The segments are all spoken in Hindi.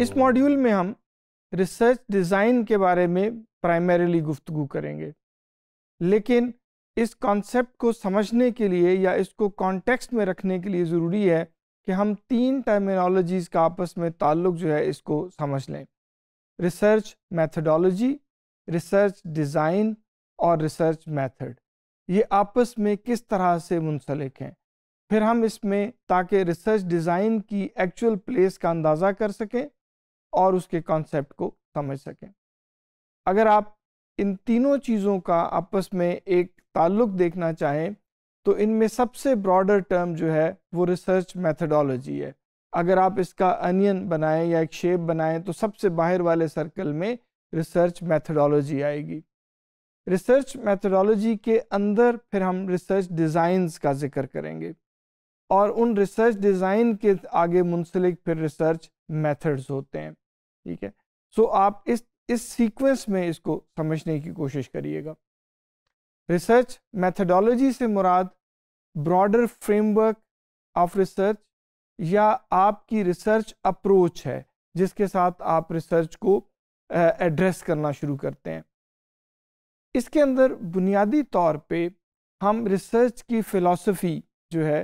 इस मॉड्यूल में हम रिसर्च डिज़ाइन के बारे में प्राइमरीली गुफ्तगु करेंगे लेकिन इस कॉन्सेप्ट को समझने के लिए या इसको कॉन्टेक्स्ट में रखने के लिए ज़रूरी है कि हम तीन टर्मिनोलॉजीज़ का आपस में ताल्लुक जो है इसको समझ लें रिसर्च मैथडोलॉजी रिसर्च डिज़ाइन और रिसर्च मैथड ये आपस में किस तरह से मुंसलिक हैं फिर हम इसमें ताकि रिसर्च डिज़ाइन की एक्चुअल प्लेस का अंदाज़ा कर सकें और उसके कॉन्सेप्ट को समझ सकें अगर आप इन तीनों चीज़ों का आपस में एक ताल्लुक देखना चाहें तो इनमें सबसे ब्रॉडर टर्म जो है वो रिसर्च मेथडोलॉजी है अगर आप इसका अनियन बनाएं या एक शेप बनाएं तो सबसे बाहर वाले सर्कल में रिसर्च मेथडोलॉजी आएगी रिसर्च मेथडोलॉजी के अंदर फिर हम रिसर्च डिज़ाइंस का जिक्र करेंगे और उन रिसर्च डिज़ाइन के आगे मुंसलिक फिर रिसर्च मेथड्स होते हैं ठीक है सो so, आप इस इस सीक्वेंस में इसको समझने की कोशिश करिएगा रिसर्च मैथडोलॉजी से मुराद ब्रॉडर फ्रेमवर्क ऑफ रिसर्च या आपकी रिसर्च अप्रोच है जिसके साथ आप रिसर्च को एड्रेस करना शुरू करते हैं इसके अंदर बुनियादी तौर पे हम रिसर्च की फिलॉसफी जो है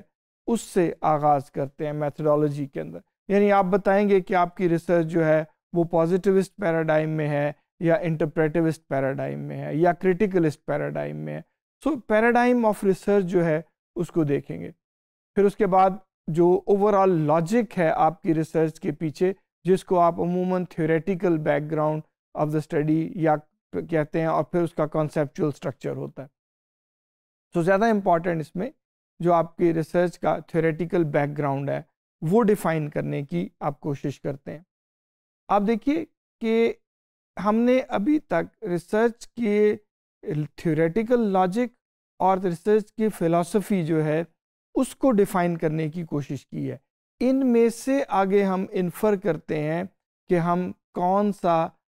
उससे आगाज़ करते हैं मैथडोलॉजी के अंदर यानी आप बताएंगे कि आपकी रिसर्च जो है वो पॉजिटिविस्ट पैराडाइम में है या इंटरप्रेटिविस्ट पैराडाइम में है या क्रिटिकलिस्ट पैराडाइम में है सो पैराडाइम ऑफ रिसर्च जो है उसको देखेंगे फिर उसके बाद जो ओवरऑल लॉजिक है आपकी रिसर्च के पीछे जिसको आप अमूमन theoretical background of the study या कहते हैं और फिर उसका कॉन्सेप्चुअल स्ट्रक्चर होता है सो so, ज़्यादा इम्पॉर्टेंट इसमें जो आपकी रिसर्च का थ्योरेटिकल बैकग्राउंड है वो डिफाइन करने की आप कोशिश करते हैं आप देखिए कि हमने अभी तक रिसर्च के थ्योरेटिकल लॉजिक और रिसर्च की फ़िलासफ़ी जो है उसको डिफ़ाइन करने की कोशिश की है इन में से आगे हम इन्फर करते हैं कि हम कौन सा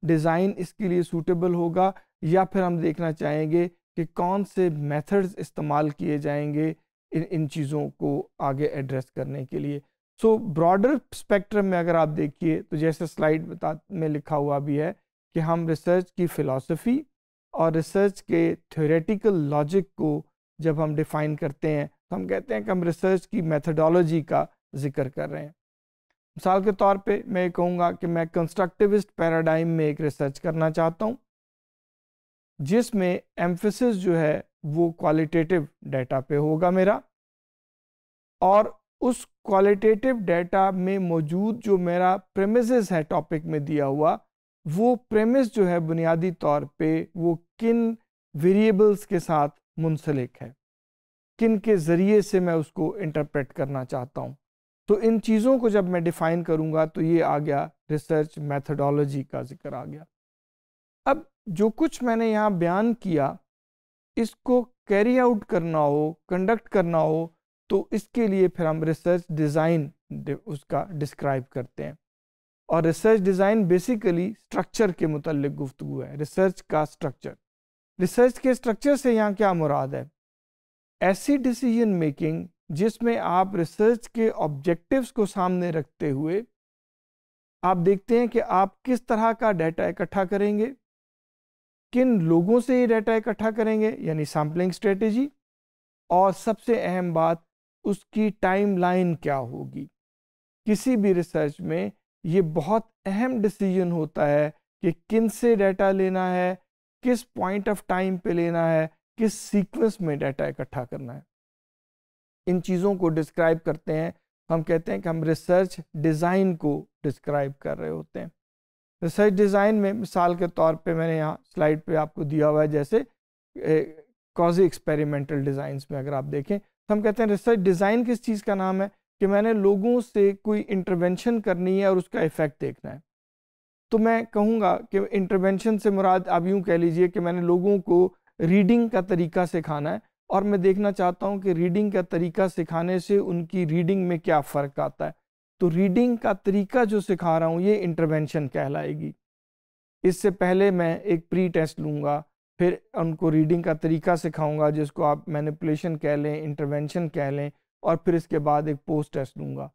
डिज़ाइन इसके लिए सूटेबल होगा या फिर हम देखना चाहेंगे कि कौन से मेथड्स इस्तेमाल किए जाएंगे इन इन चीज़ों को आगे एड्रेस करने के लिए सो ब्रॉडर स्पेक्ट्रम में अगर आप देखिए तो जैसे स्लाइड बता में लिखा हुआ भी है कि हम रिसर्च की फिलॉसफी और रिसर्च के थ्योरेटिकल लॉजिक को जब हम डिफ़ाइन करते हैं तो हम कहते हैं कि हम रिसर्च की मेथडोलॉजी का जिक्र कर रहे हैं मिसाल के तौर पे मैं ये कहूँगा कि मैं कंस्ट्रक्टिविस्ट पैराडाइम में एक रिसर्च करना चाहता हूँ जिसमें एम्फिस जो है वो क्वालिटेटिव डाटा पे होगा मेरा और उस क्वालिटेटिव डेटा में मौजूद जो मेरा प्रेमिस है टॉपिक में दिया हुआ वो प्रेमिस जो है बुनियादी तौर पे वो किन वेरिएबल्स के साथ मुंसलिक है किन के ज़रिए से मैं उसको इंटरप्रेट करना चाहता हूँ तो इन चीज़ों को जब मैं डिफ़ाइन करूँगा तो ये आ गया रिसर्च मैथडोलॉजी का जिक्र आ गया अब जो कुछ मैंने यहाँ बयान किया इसको कैरी आउट करना हो कंडक्ट करना हो तो इसके लिए फिर हम रिसर्च डिज़ाइन उसका डिस्क्राइब करते हैं और रिसर्च डिज़ाइन बेसिकली स्ट्रक्चर के मतलब गुफ्तु है रिसर्च का स्ट्रक्चर रिसर्च के स्ट्रक्चर से यहाँ क्या मुराद है ऐसी डिसीजन मेकिंग जिसमें आप रिसर्च के ऑब्जेक्टिव्स को सामने रखते हुए आप देखते हैं कि आप किस तरह का डाटा इकट्ठा करेंगे किन लोगों से ये डाटा इकट्ठा करेंगे यानी सैम्पलिंग स्ट्रेटेजी और सबसे अहम बात उसकी टाइमलाइन क्या होगी किसी भी रिसर्च में ये बहुत अहम डिसीजन होता है कि किन से डाटा लेना है किस पॉइंट ऑफ टाइम पे लेना है किस सीक्वेंस में डाटा इकट्ठा करना है इन चीज़ों को डिस्क्राइब करते हैं हम कहते हैं कि हम रिसर्च डिज़ाइन को डिस्क्राइब कर रहे होते हैं रिसर्च डिज़ाइन में मिसाल के तौर पे मैंने यहाँ स्लाइड पे आपको दिया हुआ है जैसे कॉजी एक्सपेरिमेंटल डिज़ाइंस में अगर आप देखें हम कहते हैं रिसर्च डिज़ाइन किस चीज़ का नाम है कि मैंने लोगों से कोई इंटरवेंशन करनी है और उसका इफ़ेक्ट देखना है तो मैं कहूँगा कि इंटरवेंशन से मुराद आप यूँ कह लीजिए कि मैंने लोगों को रीडिंग का तरीका सिखाना है और मैं देखना चाहता हूँ कि रीडिंग का तरीका सिखाने से उनकी रीडिंग में क्या फ़र्क आता है तो रीडिंग का तरीका जो सिखा रहा हूँ ये इंटरवेंशन कहलाएगी इससे पहले मैं एक प्री टेस्ट लूँगा फिर उनको रीडिंग का तरीका सिखाऊंगा जिसको आप मैनिपुलेशन कह लें इंटरवेंशन कह लें और फिर इसके बाद एक पोस्ट टेस्ट लूँगा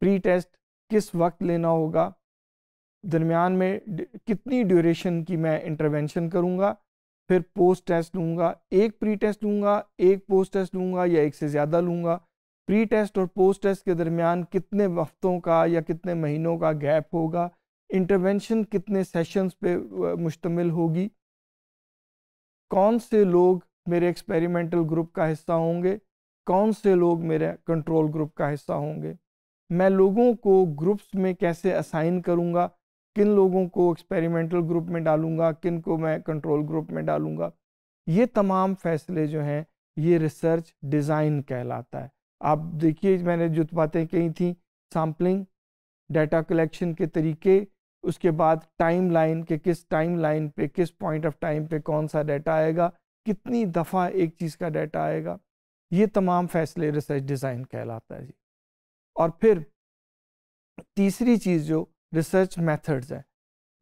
प्री टेस्ट किस वक्त लेना होगा दरमियान में कितनी ड्यूरेशन की मैं इंटरवेंशन करूँगा फिर पोस्ट टेस्ट लूँगा एक प्री टेस्ट लूँगा एक पोस्ट टेस्ट लूँगा या एक से ज़्यादा लूँगा प्री टेस्ट और पोस्ट टेस्ट के दरमियान कितने वक्तों का या कितने महीनों का गैप होगा इंटरवेंशन कितने सेशंस पे मुश्तमिल होगी कौन से लोग मेरे एक्सपेरिमेंटल ग्रुप का हिस्सा होंगे कौन से लोग मेरे कंट्रोल ग्रुप का हिस्सा होंगे मैं लोगों को ग्रुप्स में कैसे असाइन करूँगा किन लोगों को एक्सपेरिमेंटल ग्रुप में डालूंगा किन को मैं कंट्रोल ग्रुप में डालूंगा ये तमाम फैसले जो हैं ये रिसर्च डिज़ाइन कहलाता है आप देखिए मैंने जो बातें कही थी सैम्पलिंग डाटा कलेक्शन के तरीके उसके बाद टाइम लाइन के किस टाइम लाइन पे किस पॉइंट ऑफ टाइम पे कौन सा डाटा आएगा कितनी दफ़ा एक चीज़ का डाटा आएगा ये तमाम फैसले रिसर्च डिज़ाइन कहलाता है जी और फिर तीसरी चीज़ जो रिसर्च मेथड्स है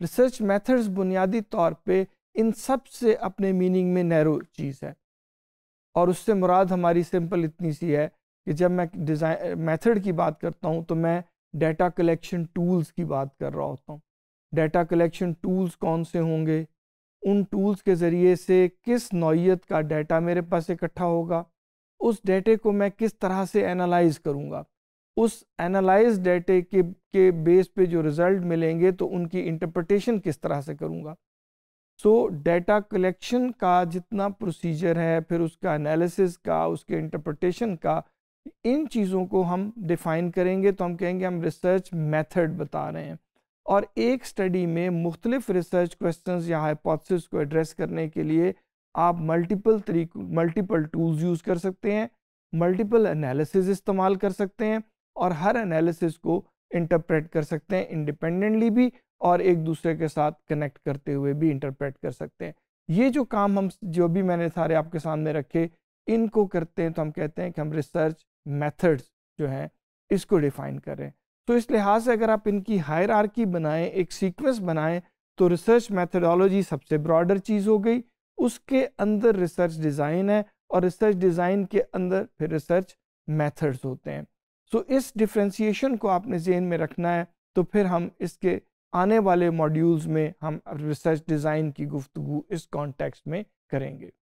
रिसर्च मेथड्स बुनियादी तौर पे इन सब से अपने मीनिंग में नैरो चीज़ है और उससे मुराद हमारी सिंपल इतनी सी है कि जब मैं डिज़ाइन मेथड की बात करता हूँ तो मैं डेटा कलेक्शन टूल्स की बात कर रहा होता हूँ डेटा कलेक्शन टूल्स कौन से होंगे उन टूल्स के ज़रिए से किस नौीयत का डेटा मेरे पास इकट्ठा होगा उस डेटे को मैं किस तरह से एनालाइज करूँगा उस एनालाइज डेटे के के बेस पे जो रिज़ल्ट मिलेंगे तो उनकी इंटरप्रटेशन किस तरह से करूँगा सो डेटा कलेक्शन का जितना प्रोसीजर है फिर उसका एनालिसिस का उसके इंटरप्रटेशन का इन चीज़ों को हम डिफ़ाइन करेंगे तो हम कहेंगे हम रिसर्च मेथड बता रहे हैं और एक स्टडी में मुख्तलिफ रिसर्च क्वेश्चन या हाइपोथिस को एड्रेस करने के लिए आप मल्टीपल तरीक मल्टीपल टूल्स यूज़ कर सकते हैं मल्टीपल एनालिसिस इस्तेमाल कर सकते हैं और हर एनालिसिस को इंटरप्रेट कर सकते हैं इंडिपेंडेंटली भी और एक दूसरे के साथ कनेक्ट करते हुए भी इंटरप्रेट कर सकते हैं ये जो काम हम जो भी मैंने सारे आपके सामने रखे इनको करते हैं तो हम कहते हैं कि हम रिसर्च मेथड्स जो हैं इसको डिफाइन करें तो इस लिहाज से अगर आप इनकी हायर आर्की बनाएं एक सीक्वेंस बनाएं तो रिसर्च मैथडोलॉजी सबसे ब्रॉडर चीज़ हो गई उसके अंदर रिसर्च डिज़ाइन है और रिसर्च डिज़ाइन के अंदर फिर रिसर्च मैथड्स होते हैं सो so, इस डिफ्रेंसीशन को आपने जेन में रखना है तो फिर हम इसके आने वाले मॉड्यूल्स में हम रिसर्च डिज़ाइन की गुफ्तु इस कॉन्टेक्स्ट में करेंगे